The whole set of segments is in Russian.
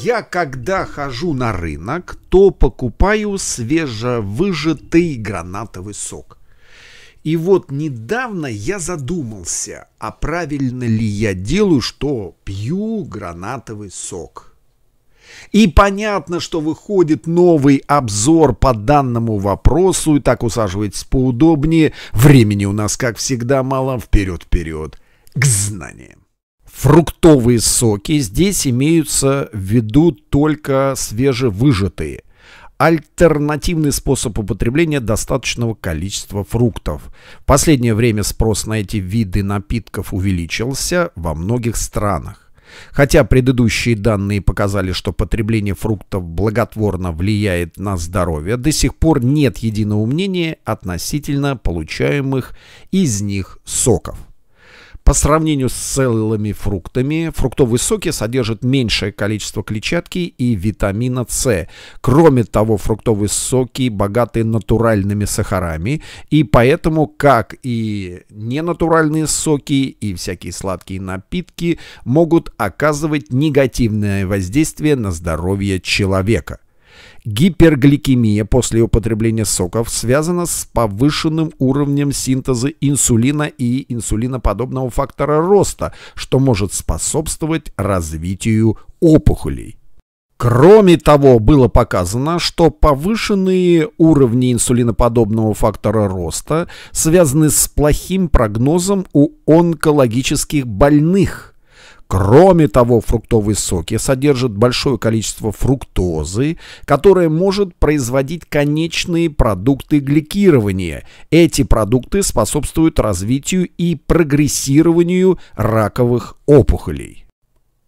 Я когда хожу на рынок, то покупаю свежевыжатый гранатовый сок. И вот недавно я задумался, а правильно ли я делаю, что пью гранатовый сок. И понятно, что выходит новый обзор по данному вопросу, и так усаживайтесь поудобнее. Времени у нас, как всегда, мало. Вперед-вперед к знаниям фруктовые соки, здесь имеются в виду только свежевыжатые. Альтернативный способ употребления достаточного количества фруктов. В последнее время спрос на эти виды напитков увеличился во многих странах. Хотя предыдущие данные показали, что потребление фруктов благотворно влияет на здоровье, до сих пор нет единого мнения относительно получаемых из них соков. По сравнению с целыми фруктами, фруктовые соки содержат меньшее количество клетчатки и витамина С. Кроме того, фруктовые соки богаты натуральными сахарами, и поэтому, как и ненатуральные соки и всякие сладкие напитки, могут оказывать негативное воздействие на здоровье человека. Гипергликемия после употребления соков связана с повышенным уровнем синтеза инсулина и инсулиноподобного фактора роста, что может способствовать развитию опухолей. Кроме того, было показано, что повышенные уровни инсулиноподобного фактора роста связаны с плохим прогнозом у онкологических больных – Кроме того, фруктовые соки содержат большое количество фруктозы, которая может производить конечные продукты гликирования. Эти продукты способствуют развитию и прогрессированию раковых опухолей.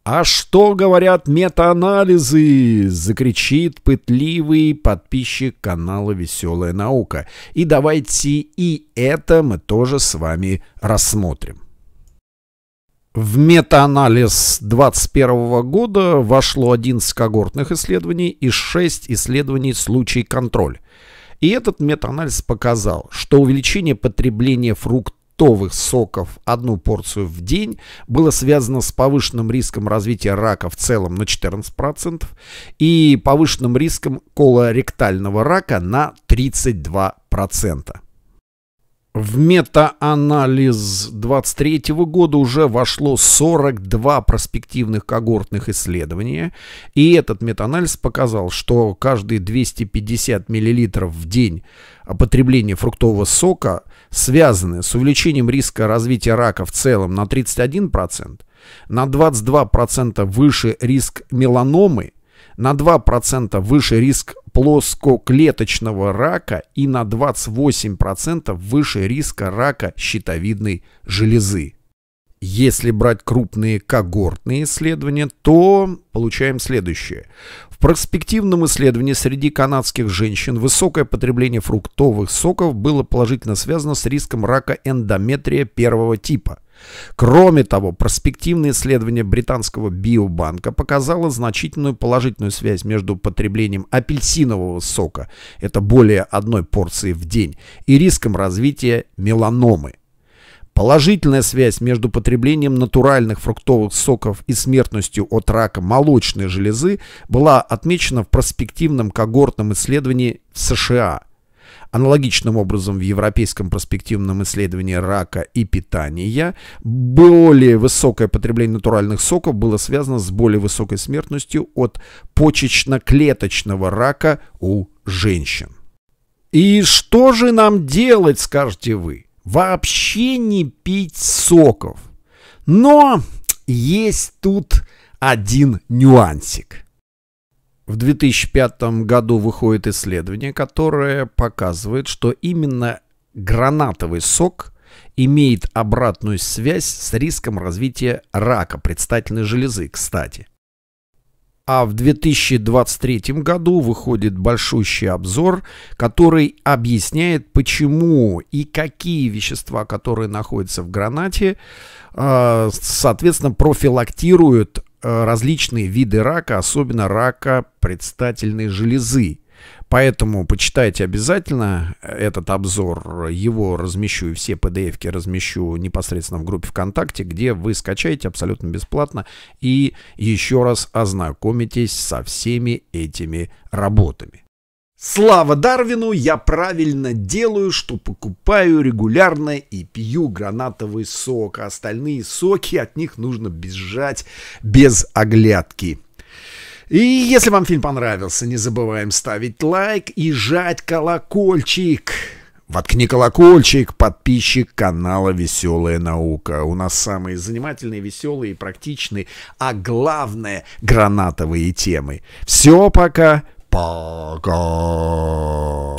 «А что говорят метаанализы?» — закричит пытливый подписчик канала «Веселая наука». И давайте и это мы тоже с вами рассмотрим. В метаанализ 2021 года вошло 11 когортных исследований и 6 исследований случай контроль. И этот метаанализ показал, что увеличение потребления фруктовых соков одну порцию в день было связано с повышенным риском развития рака в целом на 14% и повышенным риском колоректального рака на 32%. В метаанализ 2023 года уже вошло 42 проспективных когортных исследования, и этот метаанализ показал, что каждые 250 мл в день потребления фруктового сока связаны с увеличением риска развития рака в целом на 31%, на 22% выше риск меланомы – на 2% выше риск плоскоклеточного рака и на 28% выше риска рака щитовидной железы. Если брать крупные когортные исследования, то получаем следующее. В проспективном исследовании среди канадских женщин высокое потребление фруктовых соков было положительно связано с риском рака эндометрия первого типа. Кроме того, проспективное исследование британского биобанка показало значительную положительную связь между потреблением апельсинового сока, это более одной порции в день, и риском развития меланомы. Положительная связь между потреблением натуральных фруктовых соков и смертностью от рака молочной железы была отмечена в проспективном когортном исследовании в США – Аналогичным образом в европейском перспективном исследовании рака и питания более высокое потребление натуральных соков было связано с более высокой смертностью от почечно-клеточного рака у женщин. И что же нам делать, скажете вы? Вообще не пить соков. Но есть тут один нюансик – в 2005 году выходит исследование, которое показывает, что именно гранатовый сок имеет обратную связь с риском развития рака предстательной железы, кстати. А в 2023 году выходит большущий обзор, который объясняет, почему и какие вещества, которые находятся в гранате, а, соответственно, профилактируют Э, различные виды рака, особенно рака предстательной железы. Поэтому почитайте обязательно э, этот обзор. Его размещу и все PDF-ки размещу непосредственно в группе ВКонтакте, где вы скачаете абсолютно бесплатно и еще раз ознакомитесь со всеми этими работами. Слава Дарвину, я правильно делаю, что покупаю регулярно и пью гранатовый сок, а остальные соки от них нужно бежать без оглядки. И если вам фильм понравился, не забываем ставить лайк и жать колокольчик. Воткни колокольчик, подписчик канала «Веселая наука». У нас самые занимательные, веселые, практичные, а главное – гранатовые темы. Все, пока! Barker.